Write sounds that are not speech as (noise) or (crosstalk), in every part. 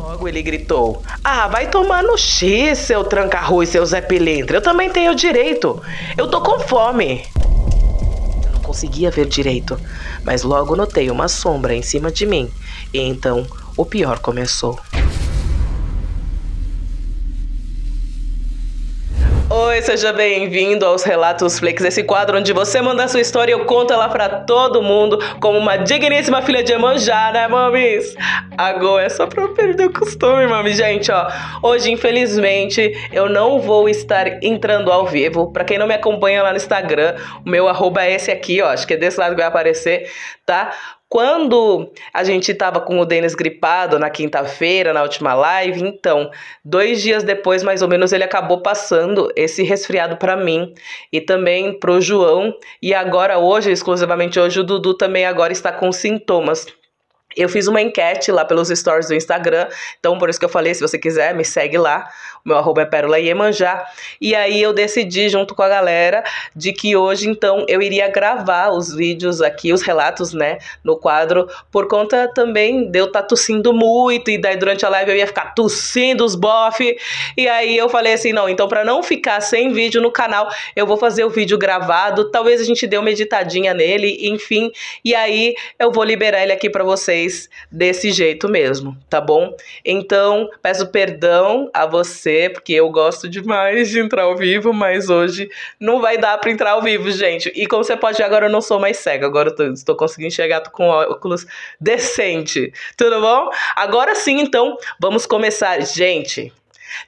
Logo ele gritou: Ah, vai tomar no X, seu tranca-rua e seu Zé Pilintra. Eu também tenho direito. Eu tô com fome. Eu não conseguia ver direito, mas logo notei uma sombra em cima de mim. E então o pior começou. Oi, seja bem-vindo aos Relatos Flix, esse quadro onde você manda a sua história e eu conto ela para todo mundo como uma digníssima filha de Emanjá, né, mamis? Agora é só pra perder o costume, mami. Gente, ó, hoje, infelizmente, eu não vou estar entrando ao vivo. Para quem não me acompanha lá no Instagram, o meu arroba é esse aqui, ó, acho que é desse lado que vai aparecer, tá? Quando a gente estava com o Denis gripado na quinta-feira, na última live, então, dois dias depois, mais ou menos, ele acabou passando esse resfriado para mim e também para o João. E agora, hoje, exclusivamente hoje, o Dudu também agora está com sintomas. Eu fiz uma enquete lá pelos stories do Instagram, então por isso que eu falei, se você quiser, me segue lá, o meu arroba é Pérola Iemanjá. E aí eu decidi, junto com a galera, de que hoje, então, eu iria gravar os vídeos aqui, os relatos, né, no quadro, por conta também de eu estar tá tossindo muito, e daí durante a live eu ia ficar tossindo os bofe, e aí eu falei assim, não, então para não ficar sem vídeo no canal, eu vou fazer o vídeo gravado, talvez a gente dê uma editadinha nele, enfim, e aí eu vou liberar ele aqui para vocês vocês desse jeito mesmo, tá bom? Então, peço perdão a você, porque eu gosto demais de entrar ao vivo, mas hoje não vai dar para entrar ao vivo, gente. E como você pode ver, agora eu não sou mais cega, agora eu tô, estou conseguindo enxergar com óculos decente, tudo bom? Agora sim, então, vamos começar. Gente,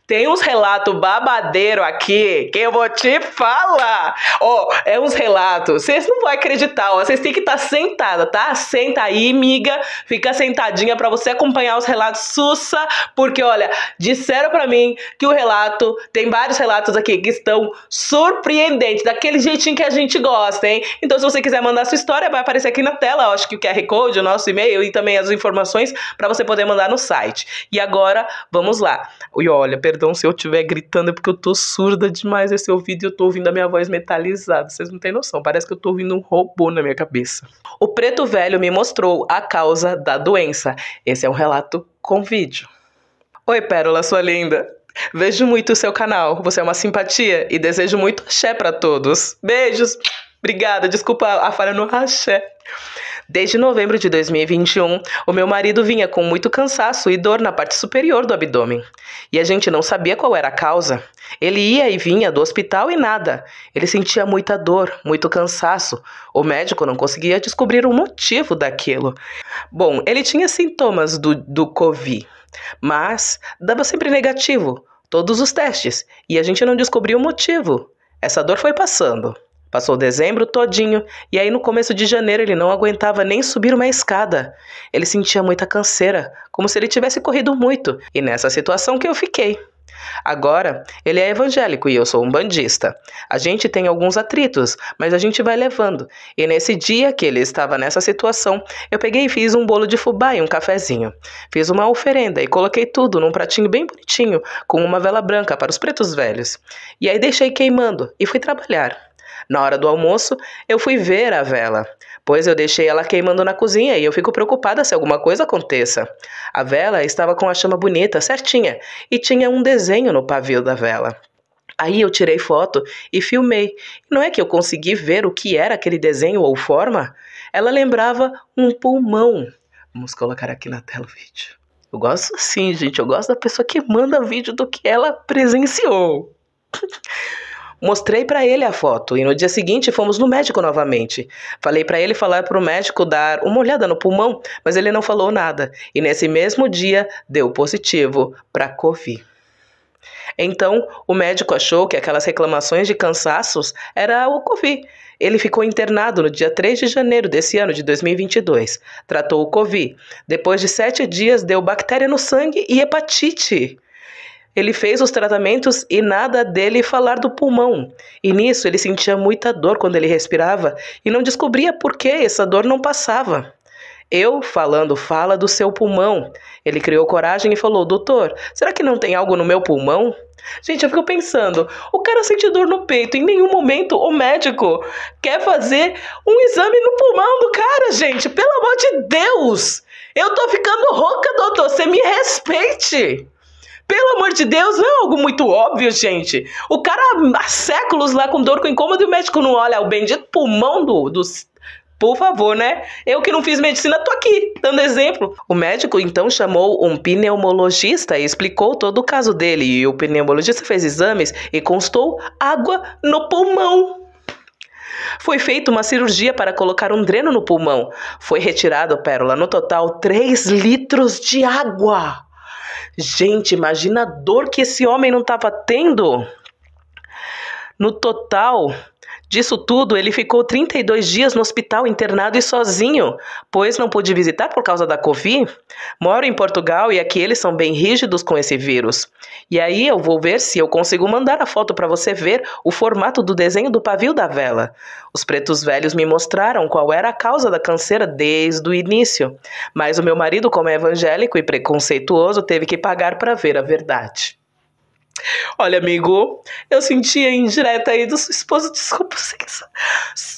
tem uns relatos babadeiro aqui que eu vou te falar. Ó, oh, é uns relatos. Vocês não vão acreditar, ó. Vocês têm que estar tá sentada, tá? Senta aí, miga. Fica sentadinha para você acompanhar os relatos sussa, porque olha, disseram para mim que o relato, tem vários relatos aqui que estão surpreendentes, daquele jeitinho que a gente gosta, hein? Então se você quiser mandar sua história, vai aparecer aqui na tela, ó, acho que o QR Code, o nosso e-mail e também as informações para você poder mandar no site. E agora, vamos lá. E olha, Olha, perdão se eu estiver gritando, é porque eu tô surda demais esse ouvido e eu tô ouvindo a minha voz metalizada. Vocês não têm noção, parece que eu tô ouvindo um robô na minha cabeça. O preto velho me mostrou a causa da doença. Esse é um relato com vídeo. Oi, Pérola, sua linda. Vejo muito o seu canal. Você é uma simpatia e desejo muito axé para todos. Beijos. Obrigada. Desculpa a falha no axé. Desde novembro de 2021, o meu marido vinha com muito cansaço e dor na parte superior do abdômen. E a gente não sabia qual era a causa. Ele ia e vinha do hospital e nada. Ele sentia muita dor, muito cansaço. O médico não conseguia descobrir o motivo daquilo. Bom, ele tinha sintomas do, do Covid, mas dava sempre negativo. Todos os testes, e a gente não descobriu o motivo. Essa dor foi passando. Passou dezembro todinho e aí no começo de janeiro ele não aguentava nem subir uma escada. Ele sentia muita canseira, como se ele tivesse corrido muito, e nessa situação que eu fiquei. Agora, ele é evangélico e eu sou um bandista. A gente tem alguns atritos, mas a gente vai levando. E nesse dia que ele estava nessa situação, eu peguei e fiz um bolo de fubá e um cafezinho. Fiz uma oferenda e coloquei tudo num pratinho bem bonitinho, com uma vela branca para os pretos velhos. E aí deixei queimando e fui trabalhar. Na hora do almoço, eu fui ver a vela, pois eu deixei ela queimando na cozinha e eu fico preocupada se alguma coisa aconteça. A vela estava com a chama bonita, certinha, e tinha um desenho no pavio da vela. Aí eu tirei foto e filmei. Não é que eu consegui ver o que era aquele desenho ou forma? Ela lembrava um pulmão. Vamos colocar aqui na tela o vídeo. Eu gosto assim, gente. Eu gosto da pessoa que manda vídeo do que ela presenciou. (laughs) Mostrei para ele a foto e no dia seguinte fomos no médico novamente. Falei para ele falar para o médico dar uma olhada no pulmão, mas ele não falou nada e nesse mesmo dia deu positivo para Covid. Então, o médico achou que aquelas reclamações de cansaços era o Covid. Ele ficou internado no dia 3 de janeiro desse ano de 2022. Tratou o Covid. Depois de sete dias, deu bactéria no sangue e hepatite. Ele fez os tratamentos e nada dele falar do pulmão. E nisso ele sentia muita dor quando ele respirava e não descobria por que essa dor não passava. Eu, falando, fala do seu pulmão. Ele criou coragem e falou: Doutor, será que não tem algo no meu pulmão? Gente, eu fico pensando: o cara sente dor no peito. Em nenhum momento o médico quer fazer um exame no pulmão do cara, gente. Pelo amor de Deus! Eu tô ficando rouca, doutor. Você me respeite! Pelo amor de Deus, não é algo muito óbvio, gente. O cara há séculos lá com dor, com incômodo e o médico não olha o bendito pulmão do, do por favor, né? Eu que não fiz medicina, tô aqui, dando exemplo. O médico então chamou um pneumologista e explicou todo o caso dele. E o pneumologista fez exames e constou água no pulmão. Foi feita uma cirurgia para colocar um dreno no pulmão. Foi retirado, Pérola, no total 3 litros de água. Gente, imagina a dor que esse homem não estava tendo. No total, Disso tudo, ele ficou 32 dias no hospital internado e sozinho, pois não pôde visitar por causa da Covid. Moro em Portugal e aqui eles são bem rígidos com esse vírus. E aí eu vou ver se eu consigo mandar a foto para você ver o formato do desenho do pavio da vela. Os pretos velhos me mostraram qual era a causa da canseira desde o início, mas o meu marido, como é evangélico e preconceituoso, teve que pagar para ver a verdade. Olha, amigo, eu senti a indireta aí do seu esposo, desculpa,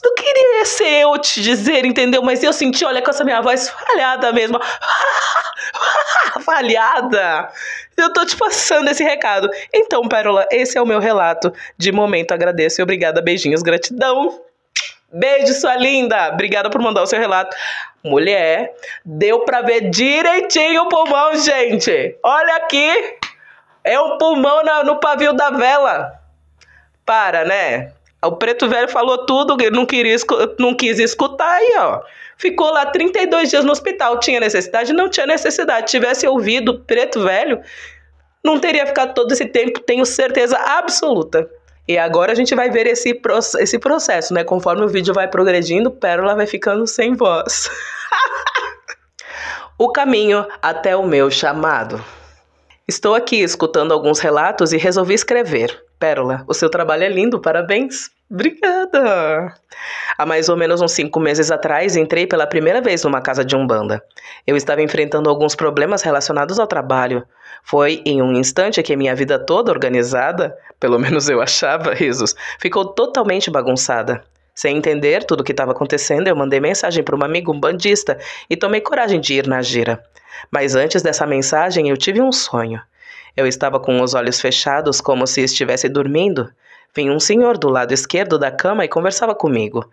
não queria ser eu te dizer, entendeu? Mas eu senti, olha, com essa minha voz falhada mesmo, (laughs) falhada. Eu tô te passando esse recado. Então, Pérola, esse é o meu relato de momento. Agradeço e obrigada, beijinhos, gratidão. Beijo, sua linda. Obrigada por mandar o seu relato. Mulher, deu pra ver direitinho o pulmão, gente. Olha aqui. É o pulmão na, no pavio da vela. Para, né? O preto velho falou tudo, não, queria, não quis escutar aí, ó. Ficou lá 32 dias no hospital. Tinha necessidade? Não tinha necessidade. Tivesse ouvido o preto velho, não teria ficado todo esse tempo, tenho certeza absoluta. E agora a gente vai ver esse, esse processo, né? Conforme o vídeo vai progredindo, Pérola vai ficando sem voz. (laughs) o caminho até o meu chamado. Estou aqui escutando alguns relatos e resolvi escrever. Pérola, o seu trabalho é lindo, parabéns! Obrigada! Há mais ou menos uns cinco meses atrás, entrei pela primeira vez numa casa de umbanda. Eu estava enfrentando alguns problemas relacionados ao trabalho. Foi em um instante que minha vida toda organizada, pelo menos eu achava, (laughs) risos, ficou totalmente bagunçada. Sem entender tudo o que estava acontecendo, eu mandei mensagem para um amigo umbandista e tomei coragem de ir na gira. Mas antes dessa mensagem eu tive um sonho. Eu estava com os olhos fechados, como se estivesse dormindo. Vinha um senhor do lado esquerdo da cama e conversava comigo.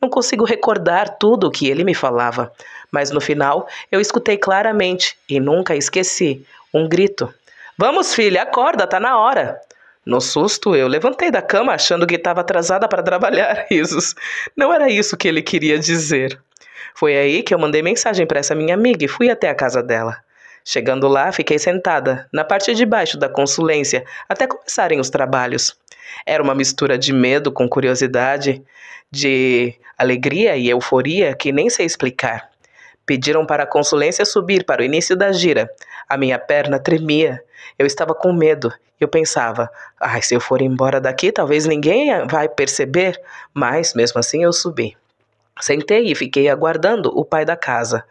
Não consigo recordar tudo o que ele me falava, mas no final eu escutei claramente e nunca esqueci um grito: Vamos, filha, acorda, tá na hora! No susto, eu levantei da cama achando que estava atrasada para trabalhar. (laughs) Risos. Não era isso que ele queria dizer. Foi aí que eu mandei mensagem para essa minha amiga e fui até a casa dela. Chegando lá, fiquei sentada, na parte de baixo da consulência, até começarem os trabalhos. Era uma mistura de medo com curiosidade, de alegria e euforia que nem sei explicar. Pediram para a consulência subir para o início da gira. A minha perna tremia. Eu estava com medo. Eu pensava, ai, ah, se eu for embora daqui, talvez ninguém vai perceber. Mas, mesmo assim, eu subi. Sentei e fiquei aguardando o pai da casa.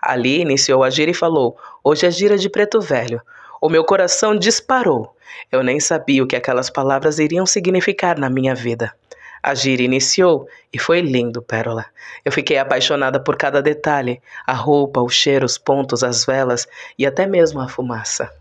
Ali iniciou a gira e falou: Hoje é gira de preto velho. O meu coração disparou. Eu nem sabia o que aquelas palavras iriam significar na minha vida. A gira iniciou e foi lindo, Pérola. Eu fiquei apaixonada por cada detalhe: a roupa, o cheiro, os pontos, as velas e até mesmo a fumaça.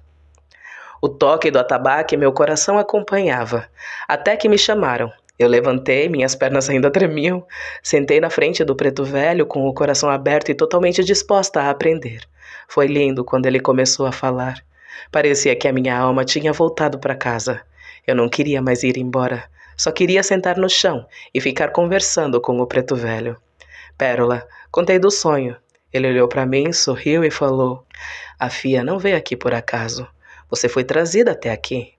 O toque do atabaque meu coração acompanhava, até que me chamaram. Eu levantei, minhas pernas ainda tremiam, sentei na frente do preto velho com o coração aberto e totalmente disposta a aprender. Foi lindo quando ele começou a falar. Parecia que a minha alma tinha voltado para casa. Eu não queria mais ir embora. Só queria sentar no chão e ficar conversando com o preto velho. Pérola, contei do sonho. Ele olhou para mim, sorriu e falou: A Fia não veio aqui por acaso. Você foi trazida até aqui.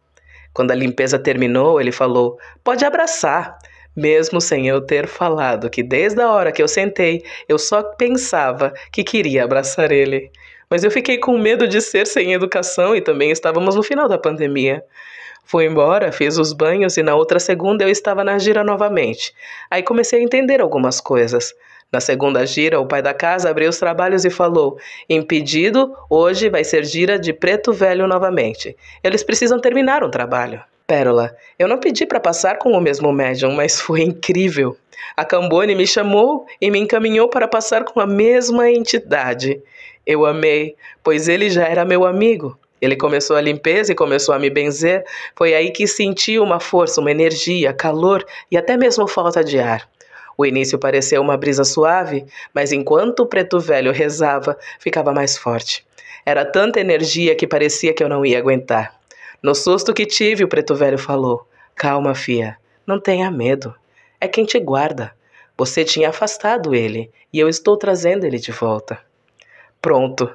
Quando a limpeza terminou, ele falou: Pode abraçar. Mesmo sem eu ter falado que desde a hora que eu sentei, eu só pensava que queria abraçar ele. Mas eu fiquei com medo de ser sem educação e também estávamos no final da pandemia. Fui embora, fiz os banhos e na outra segunda eu estava na gira novamente. Aí comecei a entender algumas coisas. Na segunda gira, o pai da casa abriu os trabalhos e falou: Impedido, hoje vai ser gira de preto velho novamente. Eles precisam terminar um trabalho. Pérola, eu não pedi para passar com o mesmo médium, mas foi incrível. A Cambone me chamou e me encaminhou para passar com a mesma entidade. Eu amei, pois ele já era meu amigo. Ele começou a limpeza e começou a me benzer. Foi aí que senti uma força, uma energia, calor e até mesmo falta de ar. O início pareceu uma brisa suave, mas enquanto o preto velho rezava, ficava mais forte. Era tanta energia que parecia que eu não ia aguentar. No susto que tive, o preto velho falou: Calma, fia, não tenha medo. É quem te guarda. Você tinha afastado ele e eu estou trazendo ele de volta. Pronto.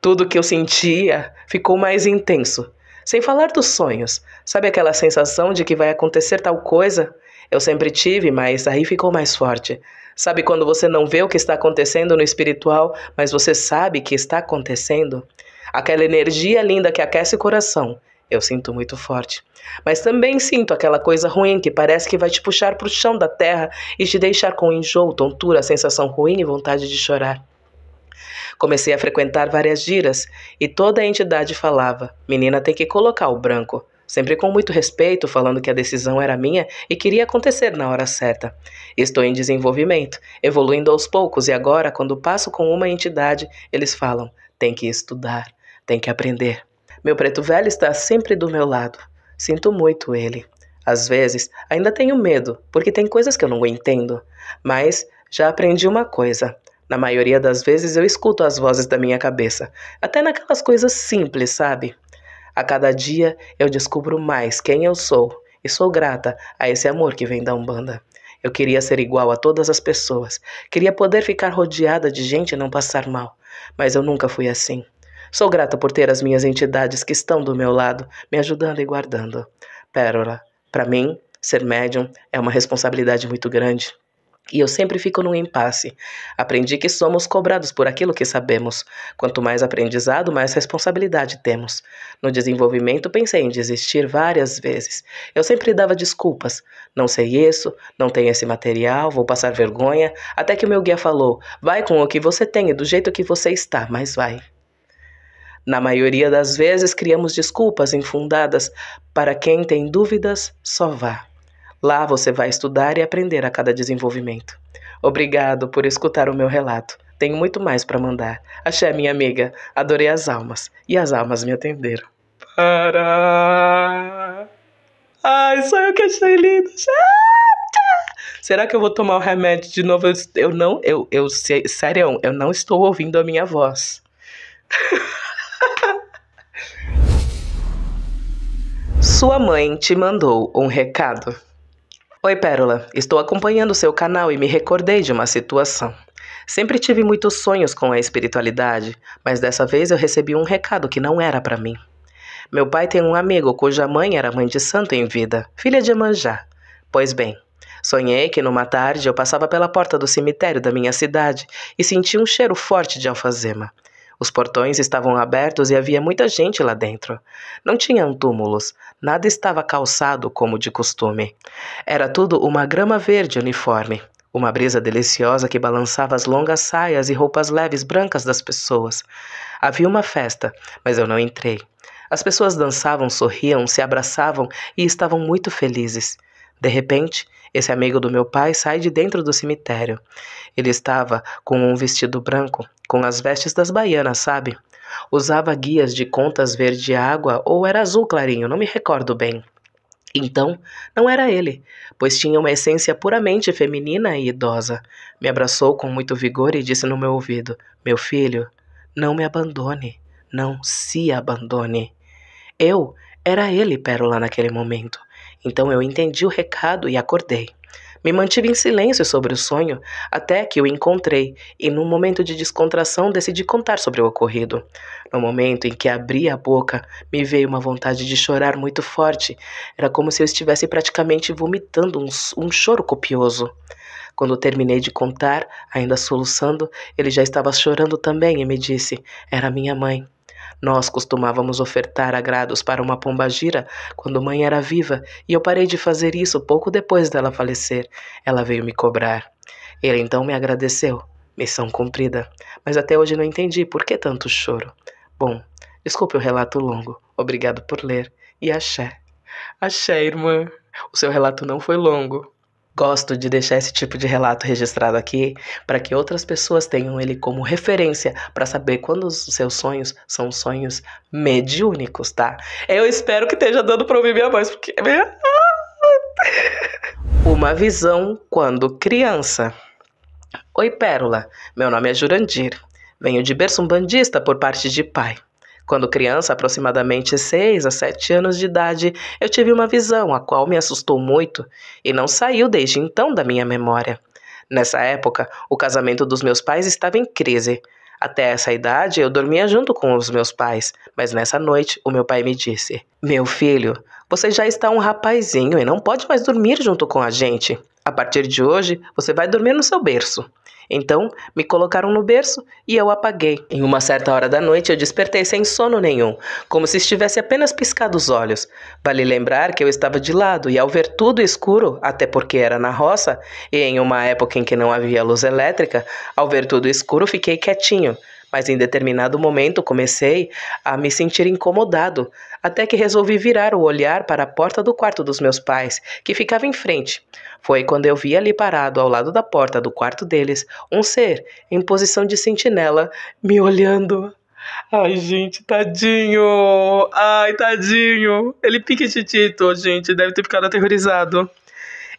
Tudo que eu sentia ficou mais intenso. Sem falar dos sonhos. Sabe aquela sensação de que vai acontecer tal coisa? Eu sempre tive, mas aí ficou mais forte. Sabe quando você não vê o que está acontecendo no espiritual, mas você sabe que está acontecendo? Aquela energia linda que aquece o coração. Eu sinto muito forte. Mas também sinto aquela coisa ruim que parece que vai te puxar para o chão da terra e te deixar com enjoo, tontura, sensação ruim e vontade de chorar. Comecei a frequentar várias giras e toda a entidade falava: menina tem que colocar o branco sempre com muito respeito, falando que a decisão era minha e queria acontecer na hora certa. Estou em desenvolvimento, evoluindo aos poucos, e agora, quando passo com uma entidade, eles falam: tem que estudar, tem que aprender. Meu preto velho está sempre do meu lado. Sinto muito ele. Às vezes, ainda tenho medo, porque tem coisas que eu não entendo. Mas já aprendi uma coisa. Na maioria das vezes eu escuto as vozes da minha cabeça, até naquelas coisas simples, sabe? A cada dia eu descubro mais quem eu sou e sou grata a esse amor que vem da Umbanda. Eu queria ser igual a todas as pessoas, queria poder ficar rodeada de gente e não passar mal, mas eu nunca fui assim. Sou grata por ter as minhas entidades que estão do meu lado, me ajudando e guardando. Pérola, para mim, ser médium é uma responsabilidade muito grande. E eu sempre fico num impasse. Aprendi que somos cobrados por aquilo que sabemos. Quanto mais aprendizado, mais responsabilidade temos. No desenvolvimento, pensei em desistir várias vezes. Eu sempre dava desculpas. Não sei isso, não tenho esse material, vou passar vergonha. Até que o meu guia falou: vai com o que você tem e do jeito que você está, mas vai. Na maioria das vezes, criamos desculpas infundadas. Para quem tem dúvidas, só vá. Lá você vai estudar e aprender a cada desenvolvimento. Obrigado por escutar o meu relato. Tenho muito mais para mandar. Achei a minha amiga. Adorei as almas. E as almas me atenderam. Pará! Ai, só eu que achei lindo. Será que eu vou tomar o remédio de novo? Eu não, eu, eu, sério, eu não estou ouvindo a minha voz. (laughs) Sua mãe te mandou um recado. Oi, Pérola. Estou acompanhando seu canal e me recordei de uma situação. Sempre tive muitos sonhos com a espiritualidade, mas dessa vez eu recebi um recado que não era para mim. Meu pai tem um amigo cuja mãe era mãe de santo em vida, filha de Manjá. Pois bem, sonhei que numa tarde eu passava pela porta do cemitério da minha cidade e senti um cheiro forte de alfazema. Os portões estavam abertos e havia muita gente lá dentro. Não tinham túmulos, nada estava calçado como de costume. Era tudo uma grama verde uniforme. Uma brisa deliciosa que balançava as longas saias e roupas leves brancas das pessoas. Havia uma festa, mas eu não entrei. As pessoas dançavam, sorriam, se abraçavam e estavam muito felizes. De repente, esse amigo do meu pai sai de dentro do cemitério. Ele estava com um vestido branco, com as vestes das baianas, sabe? Usava guias de contas verde água ou era azul clarinho, não me recordo bem. Então, não era ele, pois tinha uma essência puramente feminina e idosa. Me abraçou com muito vigor e disse no meu ouvido: Meu filho, não me abandone, não se abandone. Eu era ele, Pérola, naquele momento. Então eu entendi o recado e acordei. Me mantive em silêncio sobre o sonho até que o encontrei e, num momento de descontração, decidi contar sobre o ocorrido. No momento em que abri a boca, me veio uma vontade de chorar muito forte. Era como se eu estivesse praticamente vomitando um, um choro copioso. Quando terminei de contar, ainda soluçando, ele já estava chorando também e me disse: Era minha mãe. Nós costumávamos ofertar agrados para uma pombagira quando mãe era viva e eu parei de fazer isso pouco depois dela falecer. Ela veio me cobrar. Ele então me agradeceu. Missão cumprida. Mas até hoje não entendi por que tanto choro. Bom, desculpe o relato longo. Obrigado por ler. E axé. Axé, irmã. O seu relato não foi longo. Gosto de deixar esse tipo de relato registrado aqui para que outras pessoas tenham ele como referência para saber quando os seus sonhos são sonhos mediúnicos, tá? Eu espero que esteja dando para ouvir minha voz, porque. (laughs) Né? Uma visão quando criança. Oi, Pérola. Meu nome é Jurandir. Venho de berço umbandista por parte de pai. Quando criança, aproximadamente 6 a 7 anos de idade, eu tive uma visão, a qual me assustou muito e não saiu desde então da minha memória. Nessa época, o casamento dos meus pais estava em crise. Até essa idade, eu dormia junto com os meus pais, mas nessa noite, o meu pai me disse: Meu filho, você já está um rapazinho e não pode mais dormir junto com a gente. A partir de hoje, você vai dormir no seu berço. Então, me colocaram no berço e eu apaguei. Em uma certa hora da noite, eu despertei sem sono nenhum, como se estivesse apenas piscado os olhos. Vale lembrar que eu estava de lado e, ao ver tudo escuro, até porque era na roça e em uma época em que não havia luz elétrica, ao ver tudo escuro, fiquei quietinho mas em determinado momento comecei a me sentir incomodado, até que resolvi virar o olhar para a porta do quarto dos meus pais, que ficava em frente. Foi quando eu vi ali parado ao lado da porta do quarto deles um ser, em posição de sentinela, me olhando. Ai, gente, tadinho! Ai, tadinho! Ele pique tito, gente, deve ter ficado aterrorizado.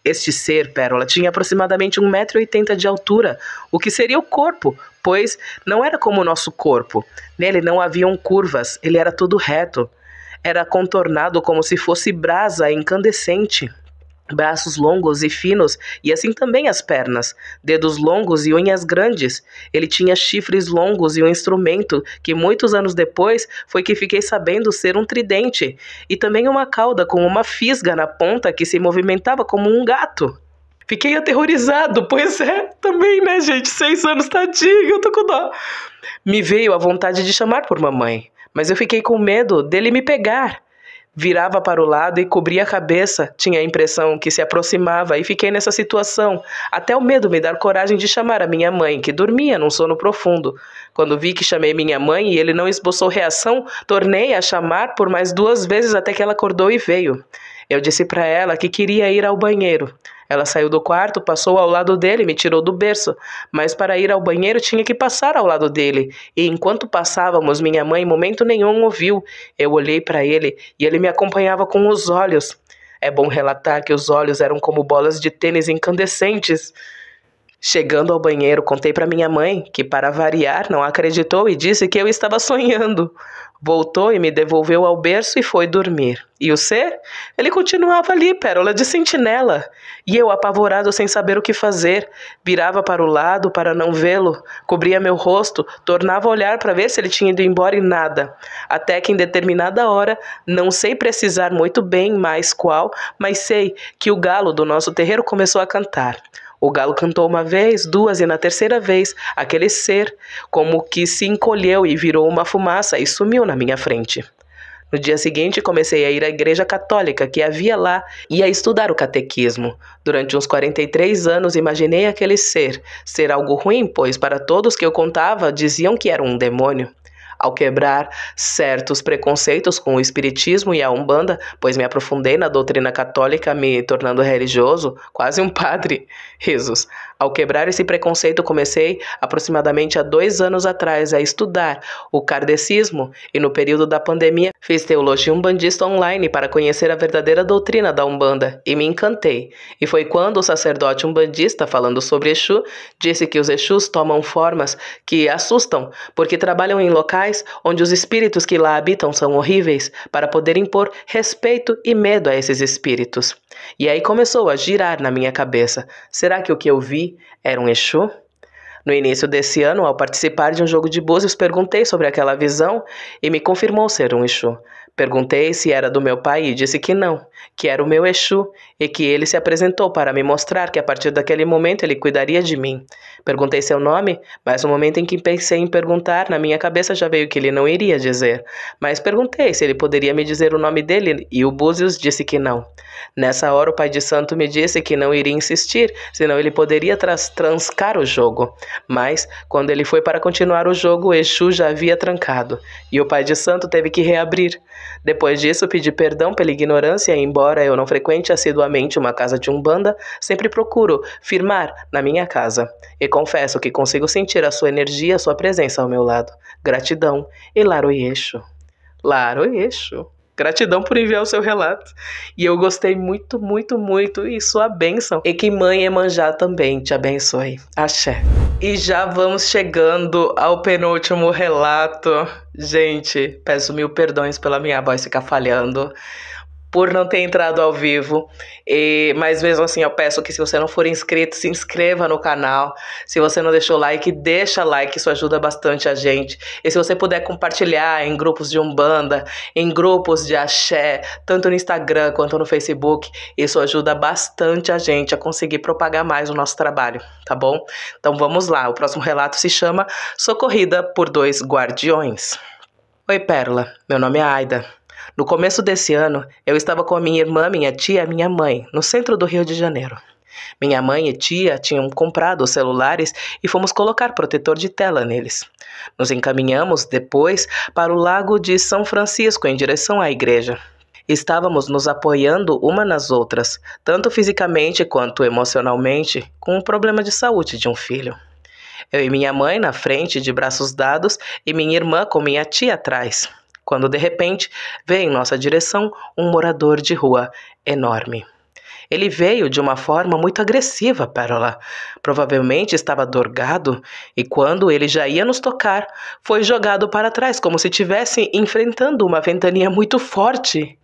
Este ser, Pérola, tinha aproximadamente 1,80m de altura, o que seria o corpo, pois não era como o nosso corpo. Nele não haviam curvas, ele era todo reto era contornado como se fosse brasa incandescente. Braços longos e finos, e assim também as pernas, dedos longos e unhas grandes. Ele tinha chifres longos e um instrumento que muitos anos depois foi que fiquei sabendo ser um tridente, e também uma cauda com uma fisga na ponta que se movimentava como um gato. Fiquei aterrorizado, pois é, também, né, gente? Seis anos, tadinho, eu tô com dó. Me veio a vontade de chamar por mamãe mas eu fiquei com medo dele me pegar. Virava para o lado e cobria a cabeça, tinha a impressão que se aproximava e fiquei nessa situação, até o medo me dar coragem de chamar a minha mãe, que dormia num sono profundo. Quando vi que chamei minha mãe e ele não esboçou reação, tornei a chamar por mais duas vezes até que ela acordou e veio. Eu disse para ela que queria ir ao banheiro. Ela saiu do quarto, passou ao lado dele e me tirou do berço, mas para ir ao banheiro tinha que passar ao lado dele. E enquanto passávamos, minha mãe em momento nenhum ouviu. Eu olhei para ele e ele me acompanhava com os olhos. É bom relatar que os olhos eram como bolas de tênis incandescentes. Chegando ao banheiro, contei para minha mãe, que para variar não acreditou e disse que eu estava sonhando. Voltou e me devolveu ao berço e foi dormir. E o C? Ele continuava ali, pérola de sentinela. E eu, apavorado, sem saber o que fazer, virava para o lado para não vê-lo, cobria meu rosto, tornava a olhar para ver se ele tinha ido embora e nada. Até que em determinada hora, não sei precisar muito bem mais qual, mas sei que o galo do nosso terreiro começou a cantar. O galo cantou uma vez, duas e na terceira vez, aquele ser, como que se encolheu e virou uma fumaça e sumiu na minha frente. No dia seguinte, comecei a ir à igreja católica que havia lá e a estudar o catequismo. Durante uns 43 anos, imaginei aquele ser. Ser algo ruim, pois para todos que eu contava diziam que era um demônio. Ao quebrar certos preconceitos com o Espiritismo e a Umbanda, pois me aprofundei na doutrina católica, me tornando religioso, quase um padre, risos. (laughs) Ao quebrar esse preconceito, comecei, aproximadamente há dois anos atrás, a estudar o kardecismo e, no período da pandemia, fiz teologia umbandista online para conhecer a verdadeira doutrina da Umbanda e me encantei. E foi quando o sacerdote umbandista, falando sobre Exu, disse que os Exus tomam formas que assustam, porque trabalham em locais onde os espíritos que lá habitam são horríveis, para poder impor respeito e medo a esses espíritos. E aí começou a girar na minha cabeça: será que o que eu vi era um Exu. No início desse ano, ao participar de um jogo de búzios, perguntei sobre aquela visão e me confirmou ser um Exu. Perguntei se era do meu pai e disse que não, que era o meu Exu e que ele se apresentou para me mostrar que a partir daquele momento ele cuidaria de mim. Perguntei seu nome, mas no momento em que pensei em perguntar, na minha cabeça já veio que ele não iria dizer. Mas perguntei se ele poderia me dizer o nome dele e o Búzios disse que não. Nessa hora, o pai de santo me disse que não iria insistir, senão ele poderia trans transcar o jogo. Mas, quando ele foi para continuar o jogo, o Exu já havia trancado, e o pai de santo teve que reabrir. Depois disso, pedi perdão pela ignorância, e embora eu não frequente assiduamente uma casa de umbanda, sempre procuro firmar na minha casa. E confesso que consigo sentir a sua energia, a sua presença ao meu lado. Gratidão. E Laro Laro Exu. Gratidão por enviar o seu relato. E eu gostei muito, muito, muito. E sua bênção. E que mãe Emanjá também te abençoe. Axé. E já vamos chegando ao penúltimo relato. Gente, peço mil perdões pela minha voz ficar falhando por não ter entrado ao vivo. E, mas mesmo assim, eu peço que se você não for inscrito, se inscreva no canal. Se você não deixou like, deixa like, isso ajuda bastante a gente. E se você puder compartilhar em grupos de Umbanda, em grupos de axé, tanto no Instagram quanto no Facebook, isso ajuda bastante a gente a conseguir propagar mais o nosso trabalho, tá bom? Então vamos lá, o próximo relato se chama Socorrida por dois guardiões. Oi, Pérola. Meu nome é Aida. No começo desse ano, eu estava com a minha irmã, minha tia e minha mãe, no centro do Rio de Janeiro. Minha mãe e tia tinham comprado os celulares e fomos colocar protetor de tela neles. Nos encaminhamos depois para o Lago de São Francisco em direção à igreja. Estávamos nos apoiando uma nas outras, tanto fisicamente quanto emocionalmente, com o problema de saúde de um filho. Eu e minha mãe na frente, de braços dados, e minha irmã com minha tia atrás quando de repente vê em nossa direção um morador de rua enorme. Ele veio de uma forma muito agressiva, Pérola. Provavelmente estava dorgado e, quando ele já ia nos tocar, foi jogado para trás, como se estivesse enfrentando uma ventania muito forte.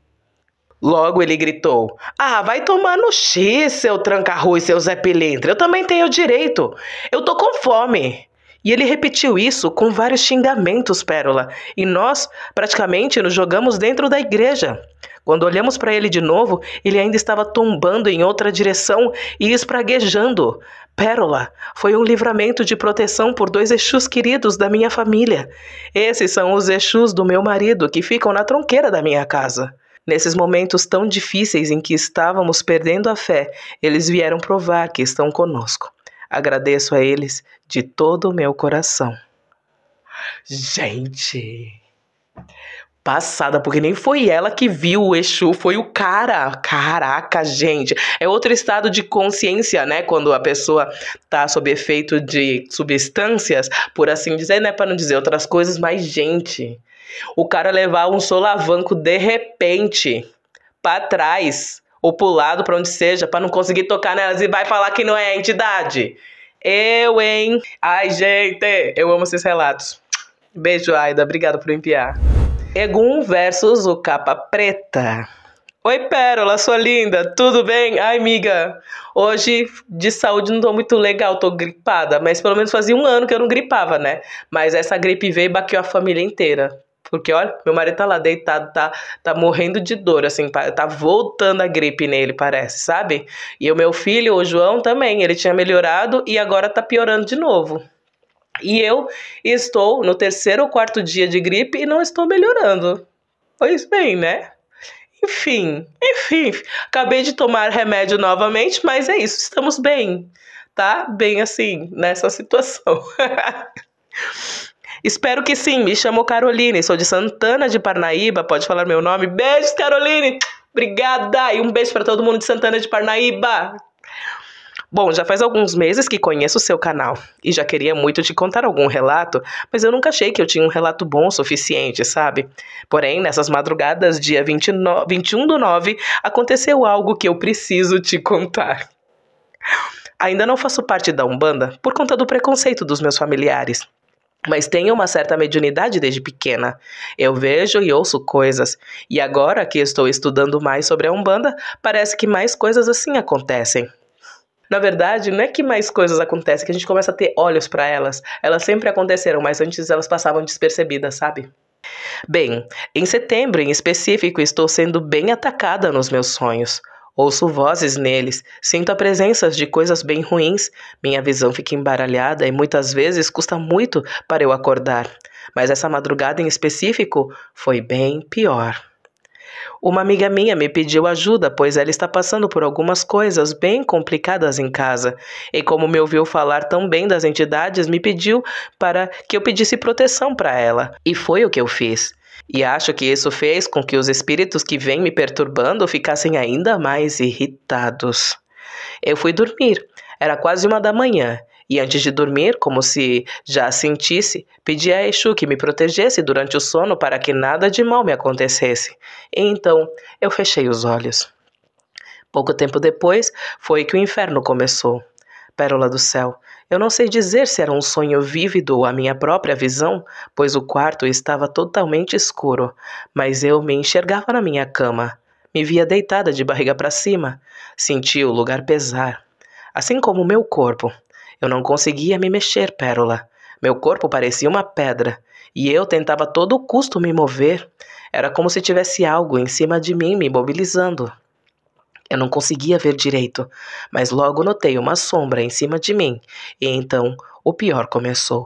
Logo ele gritou: Ah, vai tomar no X, seu tranca-rua e seu Zé Pilintra. Eu também tenho direito. Eu tô com fome. E ele repetiu isso com vários xingamentos, Pérola. E nós, praticamente, nos jogamos dentro da igreja. Quando olhamos para ele de novo, ele ainda estava tombando em outra direção e espraguejando. Pérola, foi um livramento de proteção por dois Exus queridos da minha família. Esses são os Exus do meu marido que ficam na tronqueira da minha casa. Nesses momentos tão difíceis em que estávamos perdendo a fé, eles vieram provar que estão conosco. Agradeço a eles de todo o meu coração. Gente, passada, porque nem foi ela que viu o Exu, foi o cara. Caraca, gente. É outro estado de consciência, né? Quando a pessoa tá sob efeito de substâncias, por assim dizer, né? Para não dizer outras coisas, mas, gente, o cara levar um solavanco de repente para trás ou pro lado, para onde seja, para não conseguir tocar nelas e vai falar que não é entidade. Eu, hein? Ai, gente, eu amo esses relatos. Beijo, Aida. Obrigada por enviar. Egum versus o Capa Preta. Oi, Pérola, sua linda. Tudo bem? Ai, amiga. Hoje, de saúde, não tô muito legal, tô gripada. Mas pelo menos fazia um ano que eu não gripava, né? Mas essa gripe veio e baqueou a família inteira. Porque, olha, meu marido tá lá deitado, tá, tá morrendo de dor, assim, tá voltando a gripe nele, parece, sabe? E o meu filho, o João, também, ele tinha melhorado e agora tá piorando de novo. E eu estou no terceiro ou quarto dia de gripe e não estou melhorando. Pois bem, né? Enfim, enfim, acabei de tomar remédio novamente, mas é isso, estamos bem, tá? Bem assim, nessa situação. (laughs) Espero que sim. Me chamo Caroline, sou de Santana de Parnaíba. Pode falar meu nome. Beijos, Caroline! Obrigada! E um beijo para todo mundo de Santana de Parnaíba! Bom, já faz alguns meses que conheço o seu canal e já queria muito te contar algum relato, mas eu nunca achei que eu tinha um relato bom o suficiente, sabe? Porém, nessas madrugadas, dia 29, 21 do 9, aconteceu algo que eu preciso te contar. Ainda não faço parte da Umbanda por conta do preconceito dos meus familiares mas tenho uma certa mediunidade desde pequena. Eu vejo e ouço coisas. E agora que estou estudando mais sobre a Umbanda, parece que mais coisas assim acontecem. Na verdade, não é que mais coisas acontecem, que a gente começa a ter olhos para elas. Elas sempre aconteceram, mas antes elas passavam despercebidas, sabe? Bem, em setembro em específico estou sendo bem atacada nos meus sonhos. Ouço vozes neles, sinto a presença de coisas bem ruins, minha visão fica embaralhada e muitas vezes custa muito para eu acordar. Mas essa madrugada em específico foi bem pior. Uma amiga minha me pediu ajuda, pois ela está passando por algumas coisas bem complicadas em casa. E como me ouviu falar tão bem das entidades, me pediu para que eu pedisse proteção para ela. E foi o que eu fiz. E acho que isso fez com que os espíritos que vêm me perturbando ficassem ainda mais irritados. Eu fui dormir. Era quase uma da manhã. E antes de dormir, como se já sentisse, pedi a Exu que me protegesse durante o sono para que nada de mal me acontecesse. E então eu fechei os olhos. Pouco tempo depois foi que o inferno começou. Pérola do céu, eu não sei dizer se era um sonho vívido ou a minha própria visão, pois o quarto estava totalmente escuro, mas eu me enxergava na minha cama. Me via deitada de barriga para cima. Sentia o lugar pesar, assim como o meu corpo. Eu não conseguia me mexer, Pérola. Meu corpo parecia uma pedra, e eu tentava a todo custo me mover. Era como se tivesse algo em cima de mim me mobilizando. Eu não conseguia ver direito, mas logo notei uma sombra em cima de mim, e então o pior começou.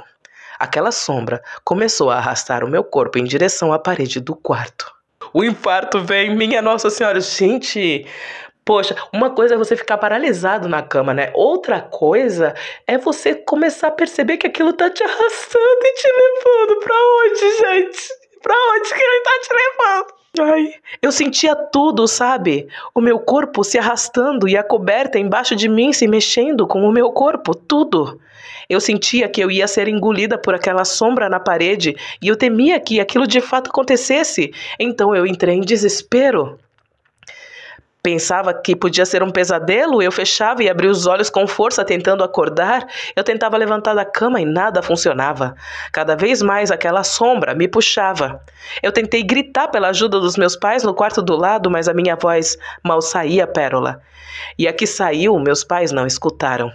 Aquela sombra começou a arrastar o meu corpo em direção à parede do quarto. O infarto vem, minha Nossa Senhora, gente! Poxa, uma coisa é você ficar paralisado na cama, né? Outra coisa é você começar a perceber que aquilo tá te arrastando e te levando. Pra onde, gente? Pra onde que ele tá te levando? Ai, eu sentia tudo, sabe? O meu corpo se arrastando e a coberta embaixo de mim se mexendo com o meu corpo, tudo. Eu sentia que eu ia ser engolida por aquela sombra na parede e eu temia que aquilo de fato acontecesse. Então eu entrei em desespero pensava que podia ser um pesadelo, eu fechava e abria os olhos com força tentando acordar. Eu tentava levantar da cama e nada funcionava. Cada vez mais aquela sombra me puxava. Eu tentei gritar pela ajuda dos meus pais no quarto do lado, mas a minha voz mal saía pérola. E a que saiu, meus pais não escutaram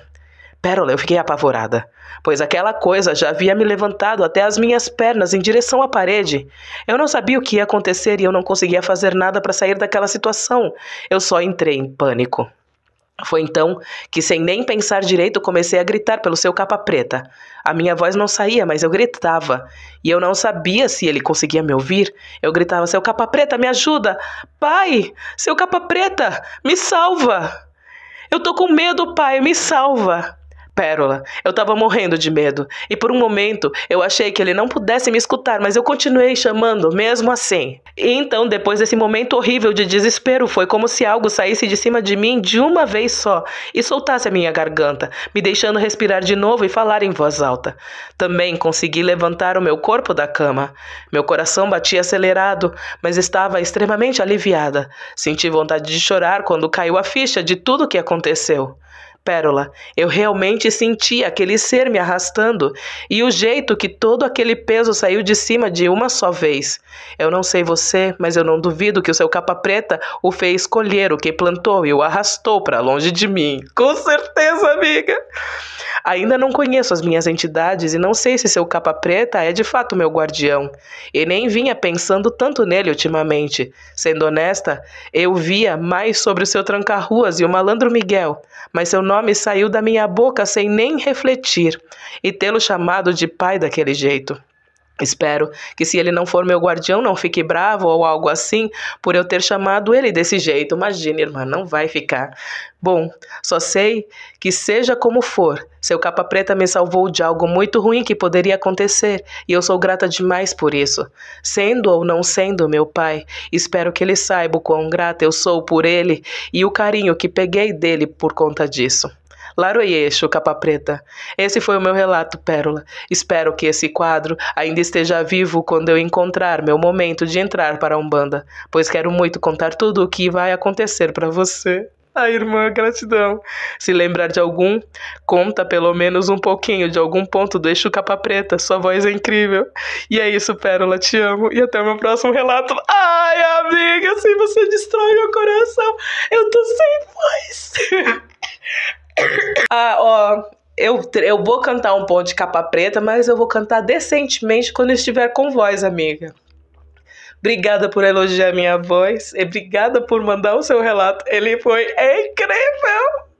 pérola, eu fiquei apavorada, pois aquela coisa já havia me levantado até as minhas pernas em direção à parede. Eu não sabia o que ia acontecer e eu não conseguia fazer nada para sair daquela situação. Eu só entrei em pânico. Foi então que, sem nem pensar direito, comecei a gritar pelo seu capa preta. A minha voz não saía, mas eu gritava. E eu não sabia se ele conseguia me ouvir. Eu gritava: Seu capa preta, me ajuda! Pai! Seu capa preta, me salva! Eu tô com medo, pai, me salva! Pérola. Eu estava morrendo de medo, e por um momento eu achei que ele não pudesse me escutar, mas eu continuei chamando, mesmo assim. E então, depois desse momento horrível de desespero, foi como se algo saísse de cima de mim de uma vez só e soltasse a minha garganta, me deixando respirar de novo e falar em voz alta. Também consegui levantar o meu corpo da cama. Meu coração batia acelerado, mas estava extremamente aliviada. Senti vontade de chorar quando caiu a ficha de tudo o que aconteceu. Pérola, eu realmente senti aquele ser me arrastando e o jeito que todo aquele peso saiu de cima de uma só vez. Eu não sei você, mas eu não duvido que o seu capa preta o fez colher o que plantou e o arrastou para longe de mim. Com certeza, amiga! Ainda não conheço as minhas entidades e não sei se seu capa preta é de fato meu guardião. E nem vinha pensando tanto nele ultimamente. Sendo honesta, eu via mais sobre o seu tranca-ruas e o malandro Miguel, mas eu nome saiu da minha boca sem nem refletir, e tê-lo chamado de pai daquele jeito. Espero que, se ele não for meu guardião, não fique bravo ou algo assim por eu ter chamado ele desse jeito. Imagine, irmã, não vai ficar. Bom, só sei que, seja como for, seu capa preta me salvou de algo muito ruim que poderia acontecer e eu sou grata demais por isso. Sendo ou não sendo meu pai, espero que ele saiba o quão grata eu sou por ele e o carinho que peguei dele por conta disso. Laroyeixo, capa preta. Esse foi o meu relato, Pérola. Espero que esse quadro ainda esteja vivo quando eu encontrar meu momento de entrar para a Umbanda, pois quero muito contar tudo o que vai acontecer para você. A irmã, gratidão. Se lembrar de algum, conta pelo menos um pouquinho de algum ponto do eixo capa preta. Sua voz é incrível. E é isso, Pérola, te amo. E até o meu próximo relato. Ai, amiga, assim você destrói meu coração. Eu tô sem voz. (laughs) ah, ó, eu, eu vou cantar um ponto de capa preta, mas eu vou cantar decentemente quando estiver com voz, amiga. Obrigada por elogiar minha voz. E obrigada por mandar o seu relato. Ele foi incrível!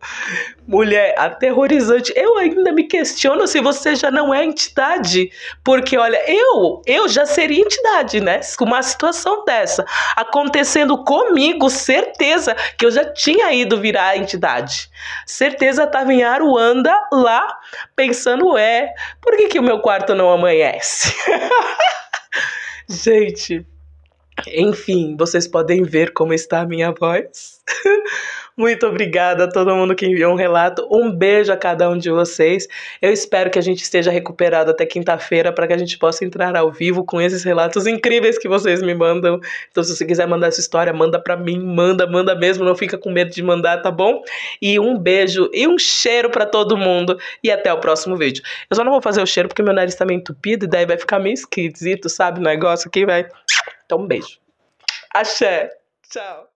Mulher, aterrorizante. Eu ainda me questiono se você já não é entidade, porque olha, eu, eu já seria entidade, né? Com uma situação dessa acontecendo comigo, certeza que eu já tinha ido virar entidade. Certeza tava em Aruanda lá pensando, é, por que que o meu quarto não amanhece? (laughs) Gente, enfim, vocês podem ver como está a minha voz. (laughs) Muito obrigada a todo mundo que enviou um relato. Um beijo a cada um de vocês. Eu espero que a gente esteja recuperado até quinta-feira para que a gente possa entrar ao vivo com esses relatos incríveis que vocês me mandam. Então, se você quiser mandar essa história, manda para mim, manda, manda mesmo, não fica com medo de mandar, tá bom? E um beijo e um cheiro para todo mundo e até o próximo vídeo. Eu só não vou fazer o cheiro porque meu nariz tá meio entupido e daí vai ficar meio esquisito, sabe, o negócio aqui vai então, um beijo. Axé. Tchau.